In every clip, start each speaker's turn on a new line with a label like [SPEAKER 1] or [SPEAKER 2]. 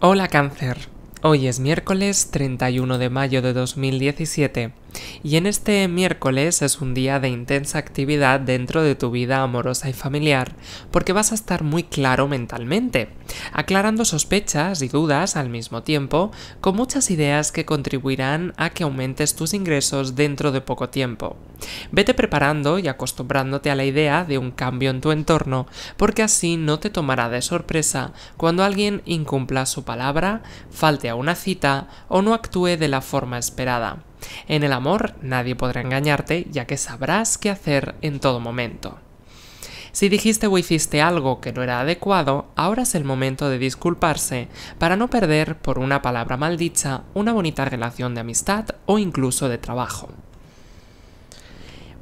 [SPEAKER 1] Hola cáncer, hoy es miércoles 31 de mayo de 2017 y en este miércoles es un día de intensa actividad dentro de tu vida amorosa y familiar, porque vas a estar muy claro mentalmente, aclarando sospechas y dudas al mismo tiempo, con muchas ideas que contribuirán a que aumentes tus ingresos dentro de poco tiempo. Vete preparando y acostumbrándote a la idea de un cambio en tu entorno, porque así no te tomará de sorpresa cuando alguien incumpla su palabra, falte a una cita o no actúe de la forma esperada. En el amor nadie podrá engañarte, ya que sabrás qué hacer en todo momento. Si dijiste o hiciste algo que no era adecuado, ahora es el momento de disculparse para no perder por una palabra maldicha una bonita relación de amistad o incluso de trabajo.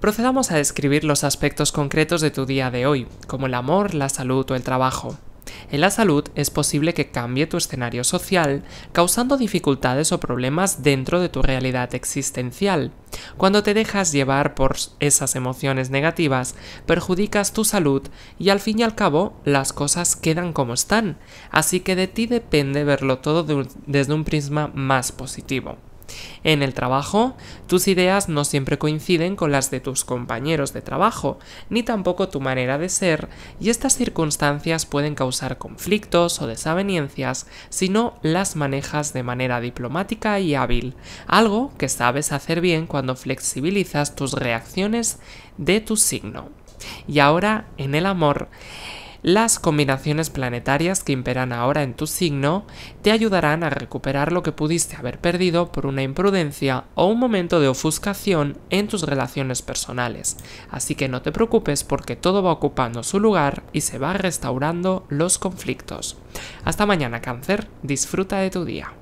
[SPEAKER 1] Procedamos a describir los aspectos concretos de tu día de hoy, como el amor, la salud o el trabajo. En la salud es posible que cambie tu escenario social, causando dificultades o problemas dentro de tu realidad existencial. Cuando te dejas llevar por esas emociones negativas, perjudicas tu salud y al fin y al cabo las cosas quedan como están, así que de ti depende verlo todo desde un prisma más positivo. En el trabajo, tus ideas no siempre coinciden con las de tus compañeros de trabajo, ni tampoco tu manera de ser, y estas circunstancias pueden causar conflictos o desavenencias si no las manejas de manera diplomática y hábil, algo que sabes hacer bien cuando flexibilizas tus reacciones de tu signo. Y ahora, en el amor, las combinaciones planetarias que imperan ahora en tu signo te ayudarán a recuperar lo que pudiste haber perdido por una imprudencia o un momento de ofuscación en tus relaciones personales, así que no te preocupes porque todo va ocupando su lugar y se va restaurando los conflictos. Hasta mañana cáncer, disfruta de tu día.